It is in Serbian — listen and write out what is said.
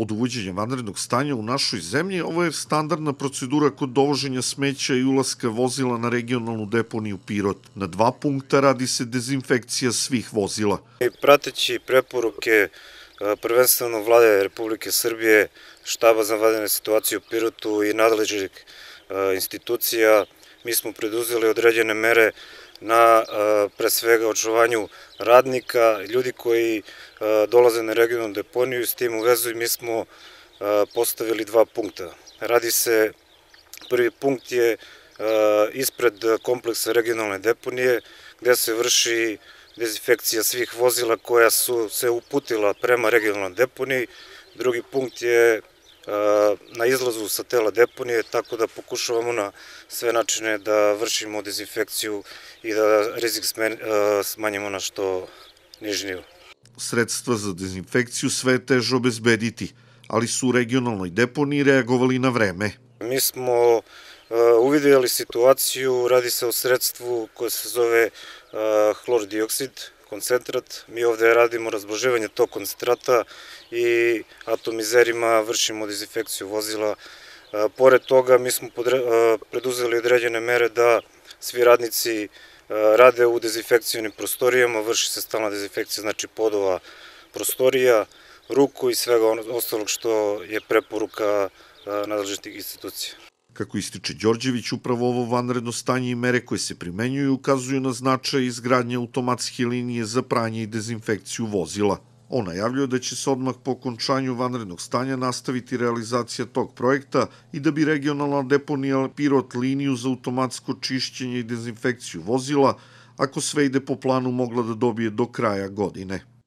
od uvođenja vanrednog stanja u našoj zemlji, ovo je standardna procedura kod dovoženja smeća i ulaska vozila na regionalnu deponiju Pirot. Na dva punkta radi se dezinfekcija svih vozila. I prateći preporuke e, prvenstveno vlade Republike Srbije, štaba za vanredne situacije u Pirotu i nadležnih e, institucija, mi smo preduzeli određene mere na pre svega očuvanju radnika, ljudi koji dolaze na regionalnu deponiju i s tim u vezu mi smo postavili dva punkta. Radi se, prvi punkt je ispred kompleksa regionalne deponije gde se vrši dezinfekcija svih vozila koja su se uputila prema regionalnoj deponiji. Drugi punkt je na izlazu sa tela deponije, tako da pokušavamo na sve načine da vršimo dezinfekciju i da rizik e, smanjimo na što niži nivo. Sredstva za dezinfekciju sve je teže obezbediti, ali su u regionalnoj deponiji reagovali na vreme. Mi smo e, uvidjeli situaciju, radi se o sredstvu koje se zove e, hlordioksid, koncentrat. Mi ovde radimo razblaživanje tog koncentrata i atomizerima vršimo dezinfekciju vozila. E, pored toga, mi smo e, preduzeli određene mere da svi radnici e, rade u dezinfekcijnim prostorijama, vrši se stalna dezinfekcija, znači podova prostorija, ruku i svega ostalog što je preporuka nadležitih institucija. Kako ističe Đorđević, upravo ovo vanredno stanje i mere koje se primenjuju ukazuju na značaj izgradnje automatske linije za pranje i dezinfekciju vozila. On najavljuje da će se odmah po okončanju vanrednog stanja nastaviti realizacija tog projekta i da bi regionalna deponija Pirot liniju za automatsko čišćenje i dezinfekciju vozila, ako sve ide po planu, mogla da dobije do kraja godine.